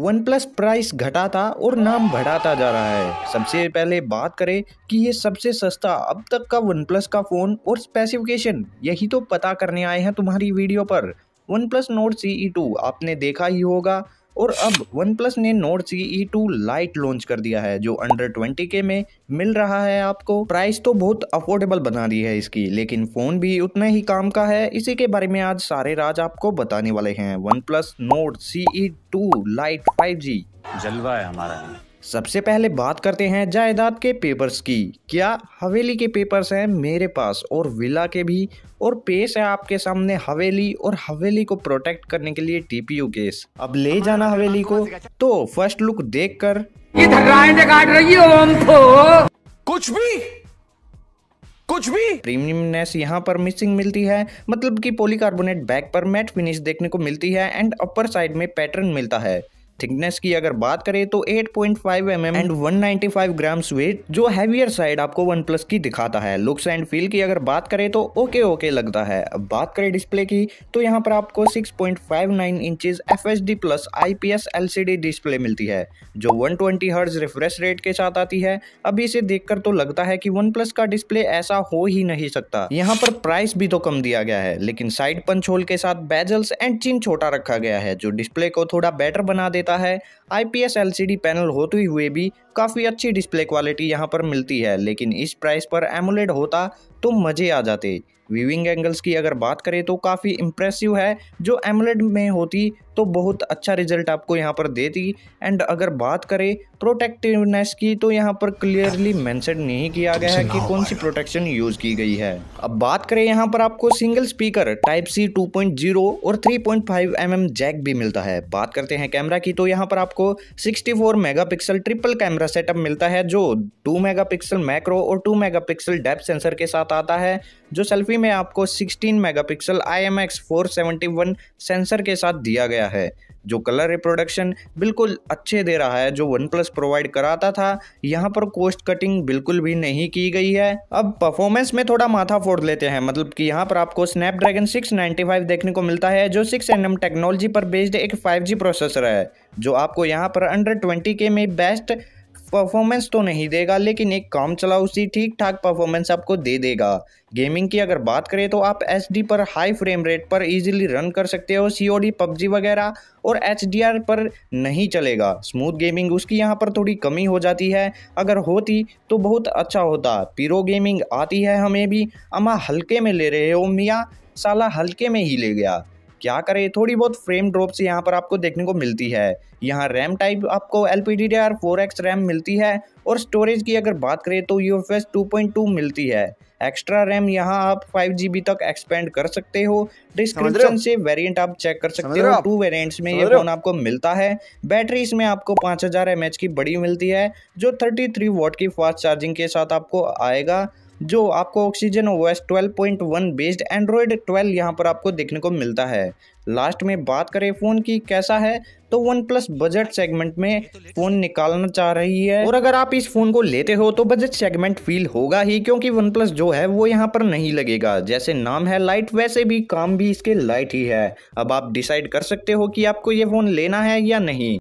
One plus price घटाता और नाम बढ़ाता जा रहा है सबसे पहले बात करें कि ये सबसे सस्ता अब तक का वन प्लस का फ़ोन और स्पेसिफिकेशन यही तो पता करने आए हैं तुम्हारी वीडियो पर OnePlus Nord C E two आपने देखा ही होगा और अब वन प्लस ने Nord C E two lite launch कर दिया है जो अंडर ट्वेंटी के में मिल रहा है आपको प्राइस तो बहुत अफोर्डेबल बना दी है इसकी लेकिन फ़ोन भी उतना ही काम का है इसी के बारे में आज सारे राज आपको बताने वाले हैं OnePlus Nord C E two lite five G जलवा है हमारा सबसे पहले बात करते हैं जायदाद के पेपर्स की क्या हवेली के पेपर्स हैं मेरे पास और विला के भी और पेश है आपके सामने हवेली और हवेली को प्रोटेक्ट करने के लिए टीपीयू केस अब ले जाना हवेली को तो फर्स्ट लुक देखकर ये काट रही हो तो। कुछ भी कुछ भी प्रीमियमनेस यहाँ पर मिसिंग मिलती है मतलब कि पॉलीकार्बोनेट बैक पर मैट फिनिश देखने को मिलती है एंड अपर साइड में पैटर्न मिलता है थिकनेस की अगर बात करें तो 8.5 point mm and 195 grams weight जो हैवियर साइड आपको वन प्लस की दिखाता है लुक्स एंड फील की अगर बात करें तो ओके ओके लगता है अब बात करें डिस्प्ले की तो यहाँ पर आपको 6.59 point inches F plus I P display मिलती है जो 120 ट्वेंटी हर्ज रिफ्रेश रेट के साथ आती है अभी इसे देखकर तो लगता है कि वन प्लस का डिस्प्ले ऐसा हो ही नहीं सकता यहाँ पर प्राइस भी तो कम दिया गया है लेकिन साइड पंचोल के साथ बेजल्स एंड चिन छोटा रखा गया है जो डिस्प्ले को थोड़ा बेटर बना देता मिलता है आईपीएस एलसीडी पैनल होते हुए भी काफ़ी अच्छी डिस्प्ले क्वालिटी यहाँ पर मिलती है लेकिन इस प्राइस पर एमुलेट होता तो मज़े आ जाते व्यूइंग एंगल्स की अगर बात करें तो काफ़ी इम्प्रेसिव है जो एमलेड में होती तो बहुत अच्छा रिजल्ट आपको यहाँ पर देती एंड अगर बात करें प्रोटेक्टिवनेस की तो यहाँ पर क्लियरली मेंशन नहीं किया गया है कि कौन सी प्रोटेक्शन यूज़ की गई है अब बात करें यहाँ पर आपको सिंगल स्पीकर टाइप सी 2.0 और 3.5 पॉइंट mm जैक भी मिलता है बात करते हैं कैमरा की तो यहाँ पर आपको 64 मेगापिक्सल ट्रिपल कैमरा सेटअप मिलता है जो टू मेगा मैक्रो और टू मेगा डेप्थ सेंसर के साथ बताता है जो सेल्फी में आपको 16 मेगापिक्सल IMX471 सेंसर के साथ दिया गया है जो कलर रिप्रोडक्शन बिल्कुल अच्छे दे रहा है जो वन प्लस प्रोवाइड कराता था यहाँ पर कोस्ट कटिंग बिल्कुल भी नहीं की गई है अब परफॉर्मेंस में थोड़ा माथा फोड़ लेते हैं मतलब कि यहाँ पर आपको स्नैपड्रैगन 695 देखने को मिलता है जो 6 एन टेक्नोलॉजी पर बेस्ड एक 5G प्रोसेसर है जो आपको यहाँ पर अंडर ट्वेंटी में बेस्ट परफॉर्मेंस तो नहीं देगा लेकिन एक काम चलाओ सी ठीक ठाक परफॉर्मेंस आपको दे देगा गेमिंग की अगर बात करें तो आप एच पर हाई फ्रेम रेट पर इजीली रन कर सकते हो सी ओ डी पबजी वगैरह और एच पर नहीं चलेगा स्मूथ गेमिंग उसकी यहाँ पर थोड़ी कमी हो जाती है अगर होती तो बहुत अच्छा होता पीरो गेमिंग आती है हमें भी अमा हल्के में ले रहे हो मियाँ साला हल्के में ही ले गया क्या करें थोड़ी बहुत फ्रेम ड्रॉप्स यहाँ पर आपको देखने को मिलती है यहाँ रैम टाइप आपको एल पी डी रैम मिलती है और स्टोरेज की अगर बात करें तो यू एफ मिलती है एक्स्ट्रा रैम यहाँ आप फाइव जी तक एक्सपेंड कर सकते हो डिस्क्रिप्शन से वेरिएंट आप चेक कर सकते हो टू वेरिएंट्स में ये फ़ोन आपको मिलता है बैटरी इसमें आपको पाँच हज़ार की बड़ी मिलती है जो 33 थ्री की फास्ट चार्जिंग के साथ आपको आएगा जो आपको ऑक्सीजन ओएस 12.1 बेस्ड एंड्रॉयड 12 यहाँ पर आपको देखने को मिलता है लास्ट में बात करें फ़ोन की कैसा है तो वन प्लस बजट सेगमेंट में फ़ोन निकालना चाह रही है और अगर आप इस फ़ोन को लेते हो तो बजट सेगमेंट फील होगा ही क्योंकि वन प्लस जो है वो यहाँ पर नहीं लगेगा जैसे नाम है लाइट वैसे भी काम भी इसके लाइट ही है अब आप डिसाइड कर सकते हो कि आपको ये फ़ोन लेना है या नहीं